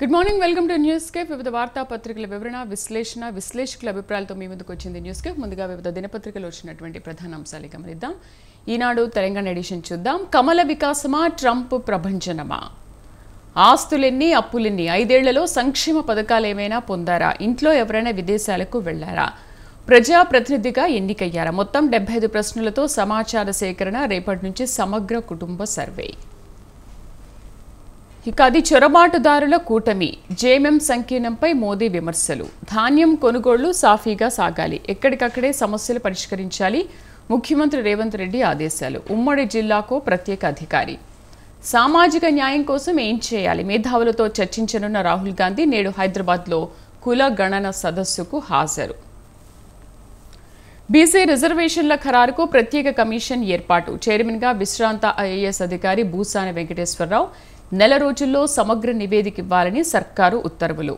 good morning welcome to news cape వివిధ వార్తాపత్రికల వివరణ విశ్లేషణ విశ్లేషకుల అభిప్రాయాలతో మీ ముందుకు వచ్చింది న్యూస్ కేప్ ముందుగా వివిధ దినపత్రికలు వచ్చినటువంటి ప్రధాన అంశాలు గమనిద్దాం ఈనాడు తెలంగాణ ఎడిషన్ చూద్దాం కమల వికాసమా ట్రంప్ ప్రభంజనమా ఆస్తులెన్ని అప్పులెన్ని ఐదేళ్లలో సంక్షేమ పథకాలు ఏమైనా పొందారా ఇంట్లో ఎవరైనా విదేశాలకు వెళ్లారా ప్రజాప్రతినిధిగా ఎన్నికయ్యారా మొత్తం డెబ్బై ఐదు ప్రశ్నలతో సమాచార సేకరణ రేపటి నుంచి సమగ్ర కుటుంబ సర్వే ఇక అది చొరబాటుదారుల కూటమి జేఎంఎం సంకీర్ణంపై మోదీ విమర్శలు ధాన్యం కొనుగోళ్లు సాఫీగా సాగాలి ఎక్కడికక్కడే సమస్యలు పరిష్కరించాలి ముఖ్యమంత్రి రేవంత్ రెడ్డి ఆదేశాలు ఉమ్మడి జిల్లాకు ప్రత్యేక అధికారి సామాజిక న్యాయం కోసం ఏం చేయాలి మేధావులతో చర్చించనున్న రాహుల్ గాంధీ నేడు హైదరాబాద్లో కుల గణన సదస్సుకు హాజరు బీసీ రిజర్వేషన్ల ఖరారుకు ప్రత్యేక కమిషన్ ఏర్పాటు చైర్మన్గా విశ్రాంత ఐఏఎస్ అధికారి భూసాని వెంకటేశ్వరరావు నెల రోజుల్లో సమగ్ర నివేదిక ఇవ్వాలని సర్కారు ఉత్తర్వులు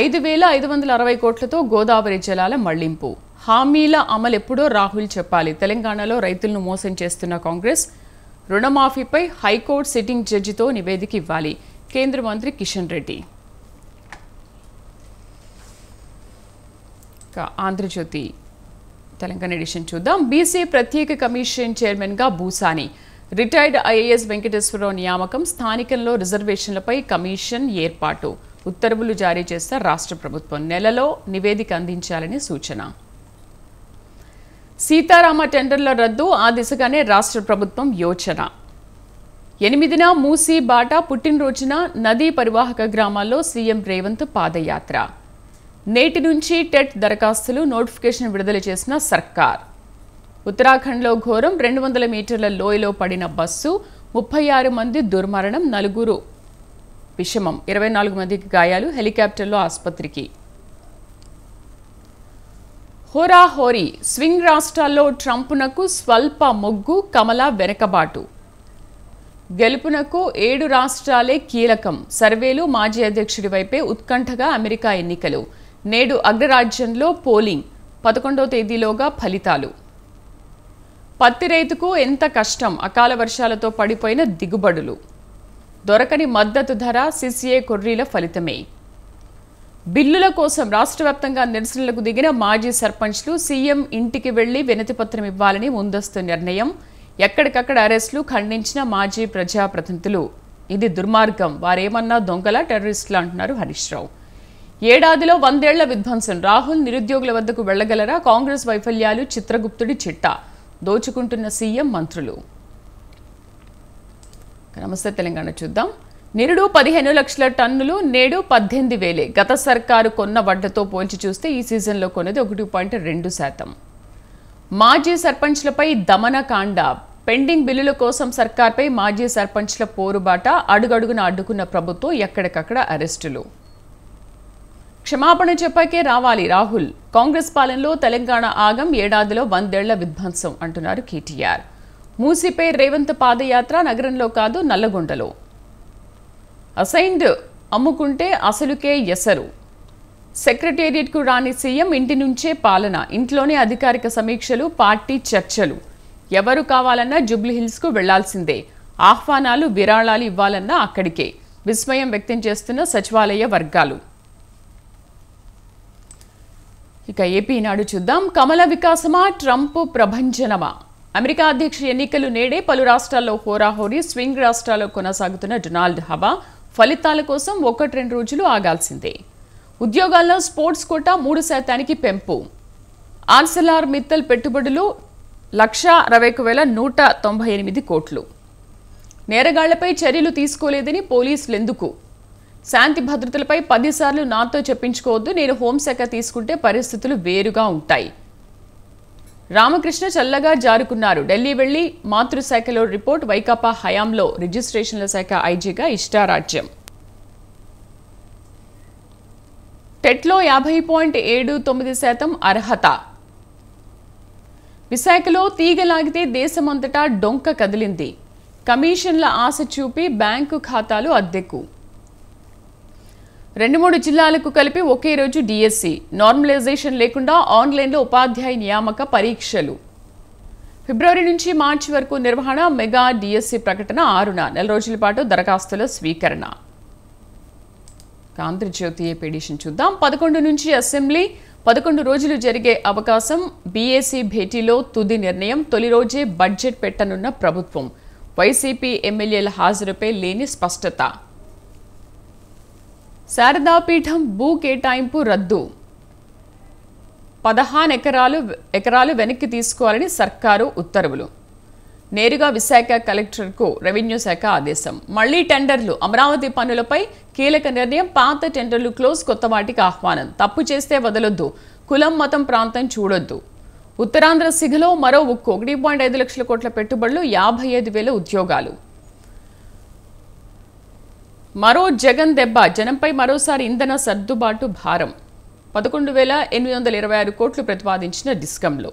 ఐదు వేల ఐదు వందల అరవై కోట్లతో గోదావరి జలాల మళ్లింపు హామీల అమలు ఎప్పుడో రాహుల్ చెప్పాలి తెలంగాణలో రైతులను మోసం చేస్తున్న కాంగ్రెస్ రుణమాఫీపై హైకోర్టు సిట్టింగ్ జడ్జితో నివేదిక ఇవ్వాలి కేంద్ర మంత్రి కిషన్ రెడ్డి ఆంధ్రజ్యోతి తెలంగాణ ఎడిషన్ చూద్దాం బీసీ ప్రత్యేక కమిషన్ చైర్మన్గా భూసాని రిటైర్డ్ ఐఏఎస్ వెంకటేశ్వరరావు నియామకం స్థానికంలో రిజర్వేషన్లపై కమిషన్ ఏర్పాటు ఉత్తర్వులు జారీ చేస్తే రాష్ట్ర ప్రభుత్వం నెలలో నివేదిక అందించాలని సూచన సీతారామ టెండర్ల రద్దు ఆ దిశగానే రాష్ట్ర ప్రభుత్వం యోచన ఎనిమిదిన మూసి బాట పుట్టినరోజున నదీ పరివాహక గ్రామాల్లో సీఎం రేవంత్ పాదయాత్ర నేటి నుంచి టెట్ దరఖాస్తులు నోటిఫికేషన్ విడుదల చేసిన సర్కార్ ఉత్తరాఖండ్లో ఘోరం రెండు వందల మీటర్ల లోయలో పడిన బస్సు ముప్పై ఆరు మంది దుర్మరణం నలుగురు విషమం ఇరవై నాలుగు మందికి గాయాలు హెలికాప్టర్లో ఆసుపత్రికి హోరాహోరీ స్వింగ్ రాష్ట్రాల్లో ట్రంప్నకు స్వల్ప మొగ్గు కమల వెనకబాటు గెలుపునకు ఏడు రాష్ట్రాలే కీలకం సర్వేలు మాజీ అధ్యక్షుడి వైపే ఉత్కంఠగా అమెరికా ఎన్నికలు నేడు అగ్రరాజ్యంలో పోలింగ్ పదకొండో తేదీలోగా ఫలితాలు పత్తి రైతుకు ఎంత కష్టం అకాల వర్షాలతో పడిపోయిన దిగుబడులు దొరకని మద్దతు ధర సిసిఏ కొర్రీల ఫలితమే బిల్లుల కోసం రాష్ట్ర వ్యాప్తంగా నిరసనలకు దిగిన మాజీ సర్పంచ్లు సీఎం ఇంటికి వెళ్లి వినతిపత్రం ఇవ్వాలని ముందస్తు నిర్ణయం ఎక్కడికక్కడ అరెస్టులు ఖండించిన మాజీ ప్రజాప్రతినిధులు ఇది దుర్మార్గం వారేమన్నా దొంగల టెర్రరిస్టులు అంటున్నారు హరీష్ రావు ఏడాదిలో వందేళ్ల విధ్వంసం రాహుల్ నిరుద్యోగుల వద్దకు వెళ్లగలరా కాంగ్రెస్ వైఫల్యాలు చిత్రగుప్తుడి చిట్టా దోచుకుంటున్న సీఎం మంత్రులు నమస్తే తెలంగాణ చూద్దాం నిరుడు పదిహేను లక్షల టన్నులు నేడు పద్దెనిమిది వేలే గత సర్కారు కొన్న వడ్లతో పోల్చి చూస్తే ఈ సీజన్లో కొన్నది ఒకటి పాయింట్ రెండు శాతం మాజీ సర్పంచ్లపై దమనకాండ పెండింగ్ బిల్లుల కోసం సర్కార్పై మాజీ సర్పంచ్ల పోరుబాట అడుగడుగున అడ్డుకున్న ప్రభుత్వం ఎక్కడికక్కడ అరెస్టులు క్షమాపణ చెప్పాకే రావాలి రాహుల్ కాంగ్రెస్ పాలనలో తెలంగాణ ఆగం ఏడాదిలో వందేళ్ల విధ్వంసం అంటున్నారు కేటీఆర్ మూసిపై రేవంత్ పాదయాత్ర నగరంలో కాదు నల్లగొండలో అసైన్డ్ అమ్ముకుంటే అసలుకే ఎసరు సెక్రటేరియట్కు రాని సీఎం ఇంటి నుంచే పాలన ఇంట్లోనే అధికారిక సమీక్షలు పార్టీ చర్చలు ఎవరు కావాలన్నా జుబ్లీహిల్స్కు వెళ్లాల్సిందే ఆహ్వానాలు విరాళాలు ఇవ్వాలన్నా అక్కడికే విస్మయం వ్యక్తం చేస్తున్న సచివాలయ వర్గాలు ఇక ఏపీ నాడు చూద్దాం కమల వికాసమా ట్రంప్ ప్రభంజనమా అమెరికా అధ్యక్ష ఎన్నికలు నేడే పలు రాష్ట్రాల్లో హోరాహోరి స్వింగ్ రాష్ట్రాల్లో కొనసాగుతున్న డొనాల్డ్ హవా ఫలితాల కోసం ఒకటి రెండు రోజులు ఆగాల్సిందే ఉద్యోగాల్లో స్పోర్ట్స్ కోటా మూడు శాతానికి పెంపు ఆర్సెలార్ మిత్తల్ పెట్టుబడులు లక్ష అరవై ఒక వేల నూట తొంభై ఎనిమిది కోట్లు నేరగాళ్లపై చర్యలు తీసుకోలేదని పోలీసులెందుకు శాంతి భద్రతలపై పదిసార్లు నాతో చెప్పించుకోవద్దు నేను హోంశాఖ తీసుకుంటే పరిస్థితులు వేరుగా ఉంటాయి రామకృష్ణ చల్లగా జారుకున్నారు ఢిల్లీ వెళ్లి మాతృశాఖలో రిపోర్ట్ వైకాపా హయాంలో రిజిస్ట్రేషన్ల శాఖ ఐజీగా ఇష్టారాజ్యం టెట్లో యాభై పాయింట్ ఏడు తొమ్మిది శాతం అర్హత విశాఖలో తీగలాగితే దేశమంతటా డొంక కదిలింది కమిషన్ల ఆశ చూపి బ్యాంకు ఖాతాలు అద్దెకు రెండు మూడు జిల్లాలకు కలిపి ఒకే రోజు డిఎస్సి నార్మలైజేషన్ లేకుండా ఆన్లైన్లో ఉపాధ్యాయ నియామక పరీక్షలు ఫిబ్రవరి నుంచి మార్చి వరకు నిర్వహణ మెగా డిఎస్సి ప్రకటన ఆరున నెల రోజుల పాటు దరఖాస్తుల స్వీకరణ ఆంధ్రజ్యోతి పిటిషన్ చూద్దాం పదకొండు నుంచి అసెంబ్లీ పదకొండు రోజులు జరిగే అవకాశం బీఏసీ భేటీలో తుది నిర్ణయం తొలి రోజే బడ్జెట్ పెట్టనున్న ప్రభుత్వం వైసీపీ ఎమ్మెల్యేల హాజరుపై లేని స్పష్టత శారదాపీఠం భూ కేటాయింపు రద్దు పదహాను ఎకరాలు ఎకరాలు వెనక్కి తీసుకోవాలని సర్కారు ఉత్తర్వులు నేరుగా విశాఖ కలెక్టర్కు రెవెన్యూ శాఖ ఆదేశం మళ్లీ టెండర్లు అమరావతి పనులపై కీలక నిర్ణయం పాత టెండర్లు క్లోజ్ కొత్త వాటికి ఆహ్వానం తప్పు చేస్తే వదలొద్దు కులం మతం ప్రాంతం చూడొద్దు ఉత్తరాంధ్ర సిగలో మరో ఉక్కు ఒకటి పాయింట్ ఐదు లక్షల కోట్ల పెట్టుబడులు యాభై ఐదు వేల ఉద్యోగాలు మరో జగన్ దెబ్బ జనంపై మరోసారి ఇంధన సర్దుబాటు భారం పదకొండు వేల ఎనిమిది వందల ఇరవై ఆరు కోట్లు ప్రతిపాదించిన డిస్కంలో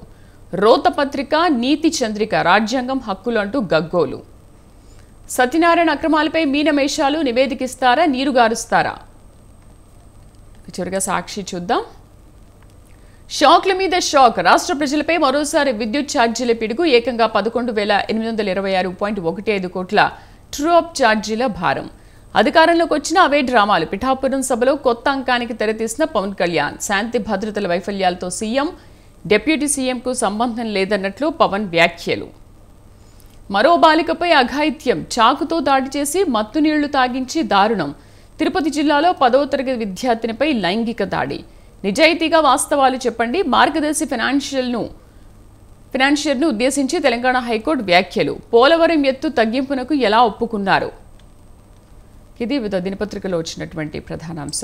రోత పత్రిక నీతి చంద్రిక రాజ్యాంగం హక్కులు అంటూ గగ్గోలు సత్యనారాయణ అక్రమాలపై మీనమేషాలు నివేదికిస్తారా నీరుగారుస్తారా చివరిగా సాక్షి చూద్దాం షాక్ల మీద షాక్ రాష్ట్ర ప్రజలపై మరోసారి విద్యుత్ ఛార్జీల పిడుగు ఏకంగా పదకొండు వేల ఎనిమిది వందల ఇరవై ఆరు పాయింట్ ఒకటి ఐదు కోట్ల ట్రూఅప్ ఛార్జీల భారం అధికారంలోకి వచ్చిన అవే డ్రామాలు పిఠాపురం సభలో కొత్త అంకానికి తెరతీసిన పవన్ కళ్యాణ్ శాంతి భద్రతల వైఫల్యాలతో సీఎం డిప్యూటీ సీఎంకు సంబంధం లేదన్నట్లు పవన్ వ్యాఖ్యలు మరో బాలికపై అఘాయిత్యం చాకుతో దాడి చేసి మత్తునీళ్లు తాగించి దారుణం తిరుపతి జిల్లాలో పదవ తరగతి విద్యార్థినిపై లైంగిక దాడి నిజాయితీగా వాస్తవాలు చెప్పండి మార్గదర్శి ఫినాన్షియల్ను ఫినాన్షియర్ను ఉద్దేశించి తెలంగాణ హైకోర్టు వ్యాఖ్యలు పోలవరం ఎత్తు తగ్గింపునకు ఎలా ఒప్పుకున్నారు ఇది వివిధ దినపత్రికలో వచ్చినటువంటి ప్రధాన అంశాలు